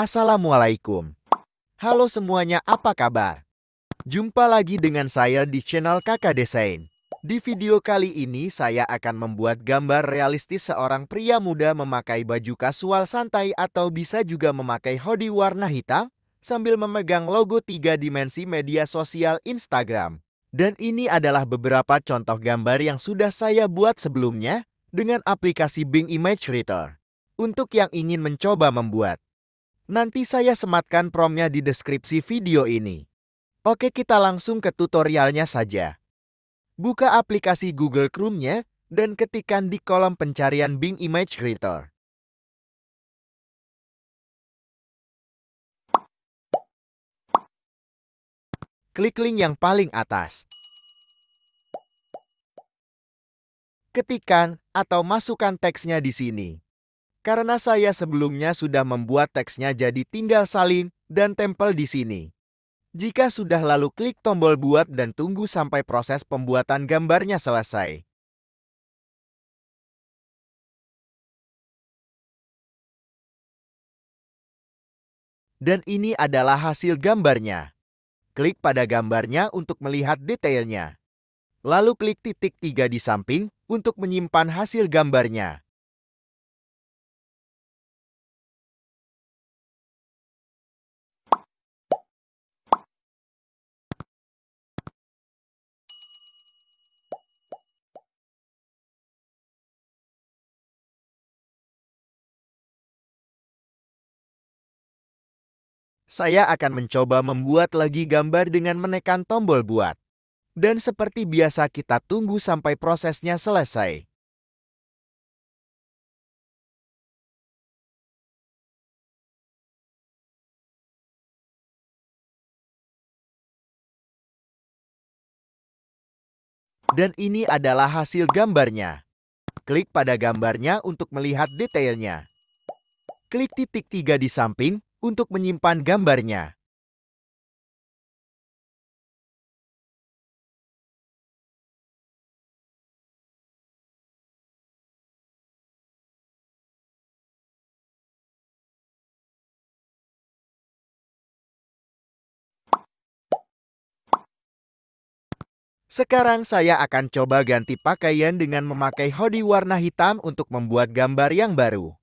Assalamualaikum. Halo semuanya, apa kabar? Jumpa lagi dengan saya di channel Kakak Desain. Di video kali ini saya akan membuat gambar realistis seorang pria muda memakai baju kasual santai atau bisa juga memakai hoodie warna hitam sambil memegang logo tiga dimensi media sosial Instagram. Dan ini adalah beberapa contoh gambar yang sudah saya buat sebelumnya dengan aplikasi Bing Image Reader. Untuk yang ingin mencoba membuat, Nanti saya sematkan promnya di deskripsi video ini. Oke kita langsung ke tutorialnya saja. Buka aplikasi Google Chrome-nya dan ketikkan di kolom pencarian Bing Image Creator. Klik link yang paling atas. Ketikan atau masukkan teksnya di sini karena saya sebelumnya sudah membuat teksnya jadi tinggal salin dan tempel di sini. Jika sudah lalu klik tombol buat dan tunggu sampai proses pembuatan gambarnya selesai. Dan ini adalah hasil gambarnya. Klik pada gambarnya untuk melihat detailnya. Lalu klik titik tiga di samping untuk menyimpan hasil gambarnya. saya akan mencoba membuat lagi gambar dengan menekan tombol buat. Dan seperti biasa kita tunggu sampai prosesnya selesai. Dan ini adalah hasil gambarnya. Klik pada gambarnya untuk melihat detailnya. Klik titik tiga di samping untuk menyimpan gambarnya. Sekarang saya akan coba ganti pakaian dengan memakai hoodie warna hitam untuk membuat gambar yang baru.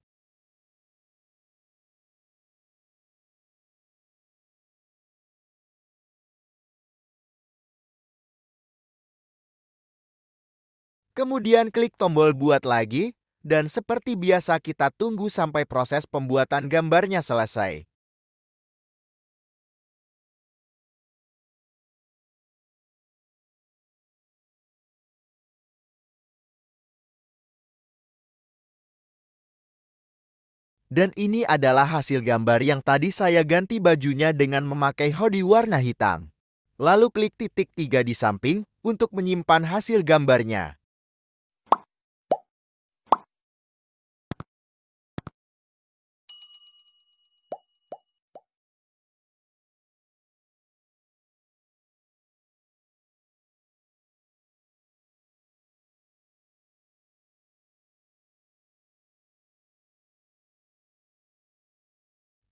Kemudian klik tombol buat lagi, dan seperti biasa kita tunggu sampai proses pembuatan gambarnya selesai. Dan ini adalah hasil gambar yang tadi saya ganti bajunya dengan memakai hoodie warna hitam. Lalu klik titik tiga di samping untuk menyimpan hasil gambarnya.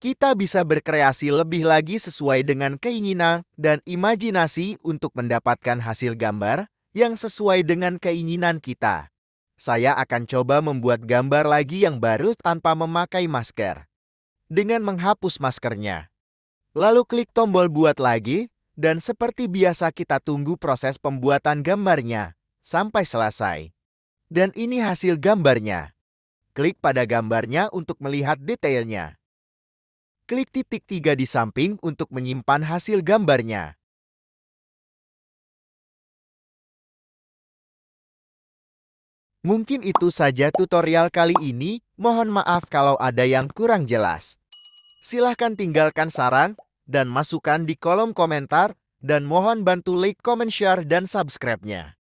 kita bisa berkreasi lebih lagi sesuai dengan keinginan dan imajinasi untuk mendapatkan hasil gambar yang sesuai dengan keinginan kita. Saya akan coba membuat gambar lagi yang baru tanpa memakai masker. Dengan menghapus maskernya. Lalu klik tombol buat lagi, dan seperti biasa kita tunggu proses pembuatan gambarnya, sampai selesai. Dan ini hasil gambarnya. Klik pada gambarnya untuk melihat detailnya. Klik titik tiga di samping untuk menyimpan hasil gambarnya. Mungkin itu saja tutorial kali ini, mohon maaf kalau ada yang kurang jelas. Silahkan tinggalkan saran dan masukkan di kolom komentar, dan mohon bantu like, comment, share, dan subscribe-nya.